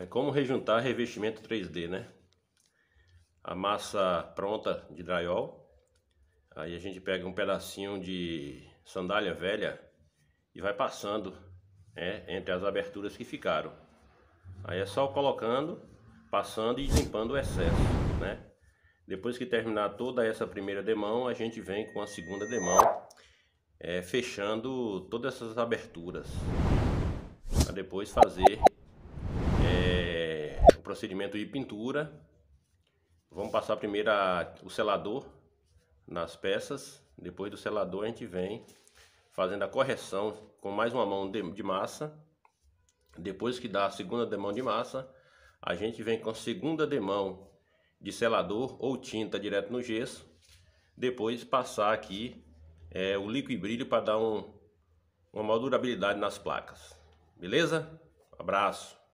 Aí é como rejuntar revestimento 3D, né? A massa pronta de drywall. Aí a gente pega um pedacinho de sandália velha e vai passando né, entre as aberturas que ficaram. Aí é só colocando, passando e limpando o excesso, né? Depois que terminar toda essa primeira demão, a gente vem com a segunda demão, é, fechando todas essas aberturas. Para depois fazer procedimento de pintura. Vamos passar primeiro a, o selador nas peças. Depois do selador a gente vem fazendo a correção com mais uma mão de, de massa. Depois que dá a segunda demão de massa, a gente vem com a segunda demão de selador ou tinta direto no gesso. Depois passar aqui é, o líquido brilho para dar um, uma maior durabilidade nas placas. Beleza? Abraço!